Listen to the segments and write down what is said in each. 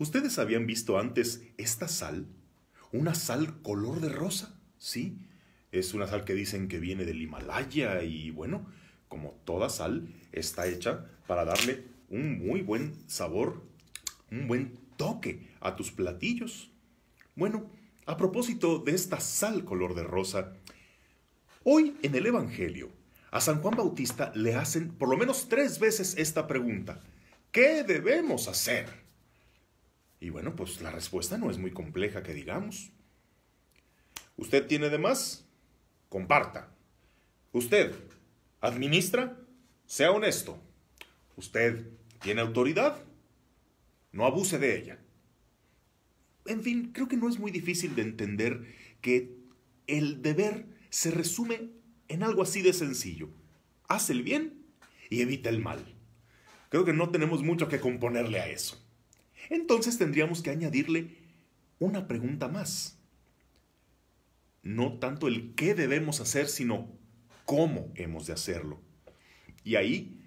¿Ustedes habían visto antes esta sal? Una sal color de rosa, ¿sí? Es una sal que dicen que viene del Himalaya y bueno, como toda sal, está hecha para darle un muy buen sabor, un buen toque a tus platillos. Bueno, a propósito de esta sal color de rosa, hoy en el Evangelio a San Juan Bautista le hacen por lo menos tres veces esta pregunta. ¿Qué debemos hacer? Y bueno, pues la respuesta no es muy compleja que digamos. ¿Usted tiene de más? Comparta. ¿Usted administra? Sea honesto. ¿Usted tiene autoridad? No abuse de ella. En fin, creo que no es muy difícil de entender que el deber se resume en algo así de sencillo. Hace el bien y evita el mal. Creo que no tenemos mucho que componerle a eso. Entonces tendríamos que añadirle una pregunta más. No tanto el qué debemos hacer, sino cómo hemos de hacerlo. Y ahí,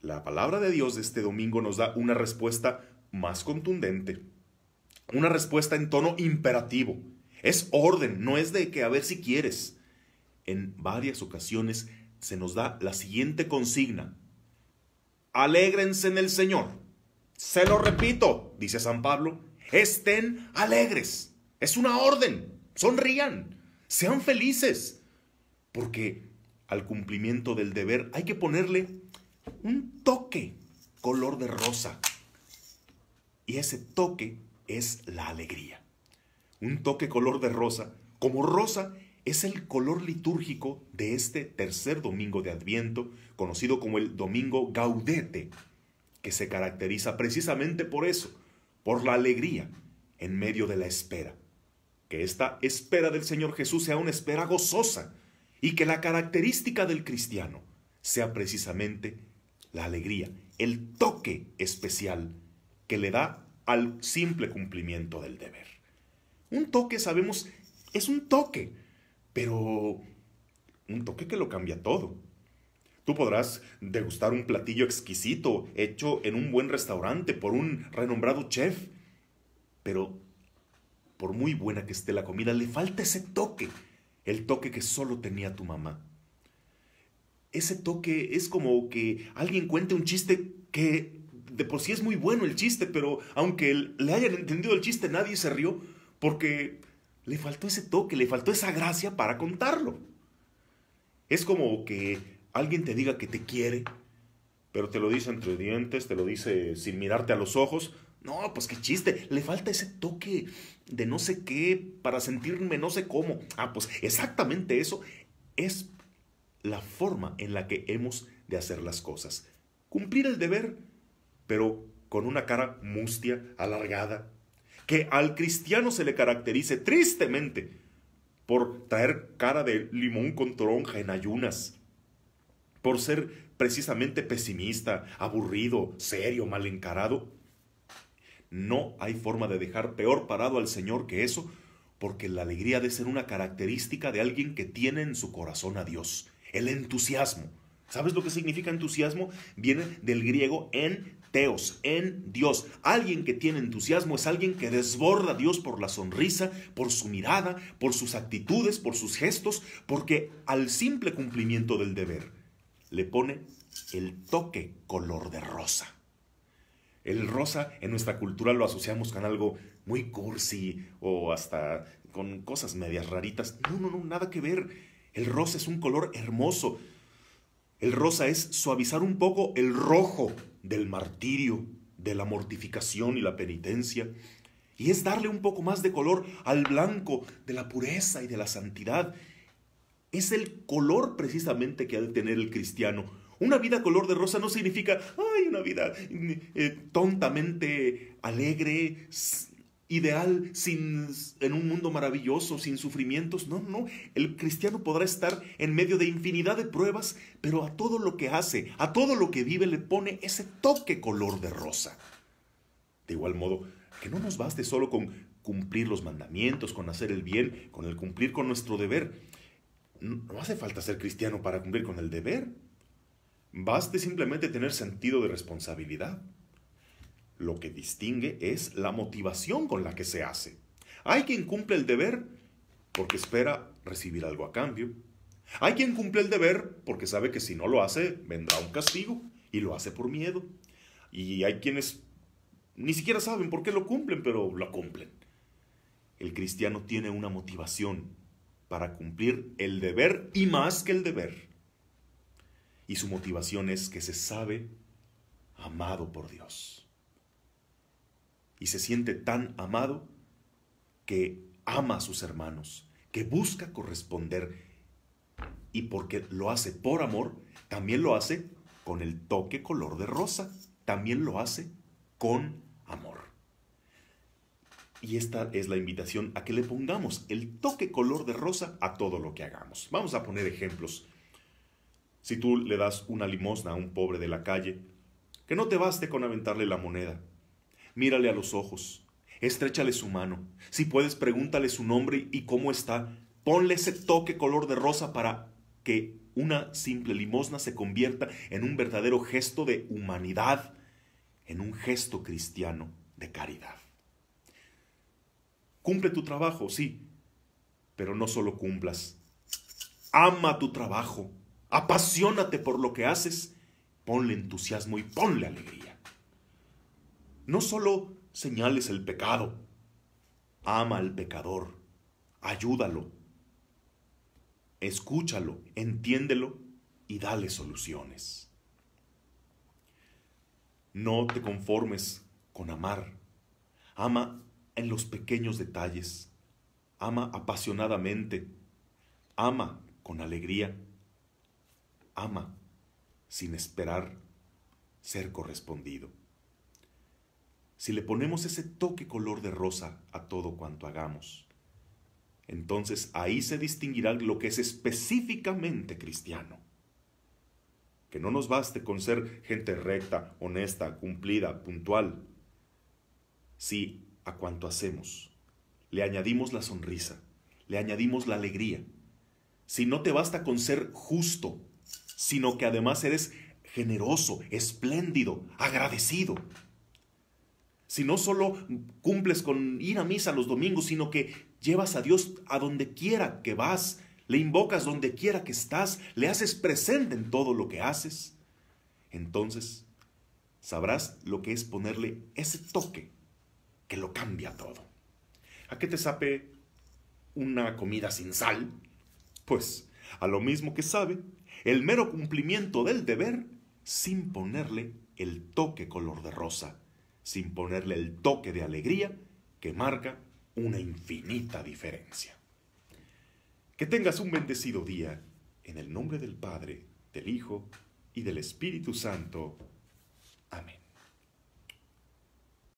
la palabra de Dios de este domingo nos da una respuesta más contundente, una respuesta en tono imperativo. Es orden, no es de que a ver si quieres. En varias ocasiones se nos da la siguiente consigna. Alégrense en el Señor. Se lo repito, dice San Pablo, estén alegres. Es una orden. Sonrían. Sean felices. Porque al cumplimiento del deber hay que ponerle un toque color de rosa. Y ese toque es la alegría. Un toque color de rosa, como rosa es el color litúrgico de este tercer domingo de Adviento, conocido como el domingo gaudete, que se caracteriza precisamente por eso, por la alegría en medio de la espera. Que esta espera del Señor Jesús sea una espera gozosa y que la característica del cristiano sea precisamente la alegría, el toque especial que le da al simple cumplimiento del deber. Un toque, sabemos, es un toque, pero un toque que lo cambia todo. Tú podrás degustar un platillo exquisito hecho en un buen restaurante por un renombrado chef, pero por muy buena que esté la comida, le falta ese toque, el toque que solo tenía tu mamá. Ese toque es como que alguien cuente un chiste que de por sí es muy bueno el chiste, pero aunque le hayan entendido el chiste, nadie se rió porque le faltó ese toque, le faltó esa gracia para contarlo. Es como que alguien te diga que te quiere, pero te lo dice entre dientes, te lo dice sin mirarte a los ojos, no, pues qué chiste, le falta ese toque de no sé qué para sentirme no sé cómo. Ah, pues exactamente eso es la forma en la que hemos de hacer las cosas. Cumplir el deber, pero con una cara mustia, alargada, que al cristiano se le caracterice tristemente por traer cara de limón con toronja en ayunas, por ser precisamente pesimista, aburrido, serio, mal encarado. No hay forma de dejar peor parado al Señor que eso, porque la alegría de ser una característica de alguien que tiene en su corazón a Dios. El entusiasmo. ¿Sabes lo que significa entusiasmo? Viene del griego en teos, en Dios. Alguien que tiene entusiasmo es alguien que desborda a Dios por la sonrisa, por su mirada, por sus actitudes, por sus gestos, porque al simple cumplimiento del deber le pone el toque color de rosa. El rosa en nuestra cultura lo asociamos con algo muy cursi o hasta con cosas medias raritas. No, no, no, nada que ver. El rosa es un color hermoso. El rosa es suavizar un poco el rojo del martirio, de la mortificación y la penitencia. Y es darle un poco más de color al blanco de la pureza y de la santidad es el color precisamente que ha de tener el cristiano. Una vida color de rosa no significa, ay, una vida mm, eh, tontamente alegre, ideal, sin, en un mundo maravilloso, sin sufrimientos. No, no, el cristiano podrá estar en medio de infinidad de pruebas, pero a todo lo que hace, a todo lo que vive le pone ese toque color de rosa. De igual modo, que no nos baste solo con cumplir los mandamientos, con hacer el bien, con el cumplir con nuestro deber no hace falta ser cristiano para cumplir con el deber. Baste simplemente tener sentido de responsabilidad. Lo que distingue es la motivación con la que se hace. Hay quien cumple el deber porque espera recibir algo a cambio. Hay quien cumple el deber porque sabe que si no lo hace vendrá un castigo y lo hace por miedo. Y hay quienes ni siquiera saben por qué lo cumplen, pero lo cumplen. El cristiano tiene una motivación para cumplir el deber y más que el deber. Y su motivación es que se sabe amado por Dios. Y se siente tan amado que ama a sus hermanos, que busca corresponder y porque lo hace por amor, también lo hace con el toque color de rosa, también lo hace con amor. Y esta es la invitación a que le pongamos el toque color de rosa a todo lo que hagamos. Vamos a poner ejemplos. Si tú le das una limosna a un pobre de la calle, que no te baste con aventarle la moneda. Mírale a los ojos, estrechale su mano. Si puedes, pregúntale su nombre y cómo está. Ponle ese toque color de rosa para que una simple limosna se convierta en un verdadero gesto de humanidad, en un gesto cristiano de caridad. Cumple tu trabajo, sí, pero no solo cumplas. Ama tu trabajo, apasionate por lo que haces, ponle entusiasmo y ponle alegría. No solo señales el pecado, ama al pecador, ayúdalo, escúchalo, entiéndelo y dale soluciones. No te conformes con amar. Ama en los pequeños detalles, ama apasionadamente, ama con alegría, ama sin esperar ser correspondido. Si le ponemos ese toque color de rosa a todo cuanto hagamos, entonces ahí se distinguirá lo que es específicamente cristiano. Que no nos baste con ser gente recta, honesta, cumplida, puntual. Si a cuanto hacemos. Le añadimos la sonrisa, le añadimos la alegría. Si no te basta con ser justo, sino que además eres generoso, espléndido, agradecido. Si no solo cumples con ir a misa los domingos, sino que llevas a Dios a donde quiera que vas, le invocas donde quiera que estás, le haces presente en todo lo que haces, entonces sabrás lo que es ponerle ese toque lo cambia todo. ¿A qué te sabe una comida sin sal? Pues a lo mismo que sabe el mero cumplimiento del deber sin ponerle el toque color de rosa, sin ponerle el toque de alegría que marca una infinita diferencia. Que tengas un bendecido día en el nombre del Padre, del Hijo y del Espíritu Santo. Amén.